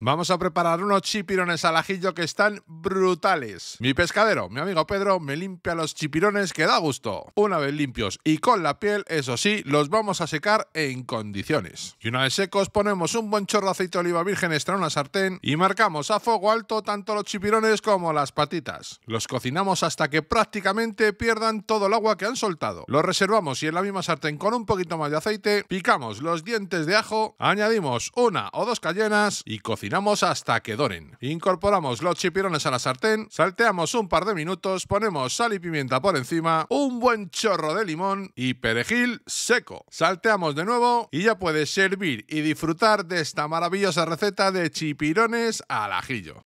Vamos a preparar unos chipirones al ajillo que están brutales. Mi pescadero, mi amigo Pedro, me limpia los chipirones que da gusto. Una vez limpios y con la piel, eso sí, los vamos a secar en condiciones. Y una vez secos, ponemos un buen chorro de aceite de oliva virgen extra en una sartén y marcamos a fuego alto tanto los chipirones como las patitas. Los cocinamos hasta que prácticamente pierdan todo el agua que han soltado. Los reservamos y en la misma sartén con un poquito más de aceite, picamos los dientes de ajo, añadimos una o dos cayenas y cocinamos hasta que doren. Incorporamos los chipirones a la sartén, salteamos un par de minutos, ponemos sal y pimienta por encima, un buen chorro de limón y perejil seco. Salteamos de nuevo y ya puedes servir y disfrutar de esta maravillosa receta de chipirones al ajillo.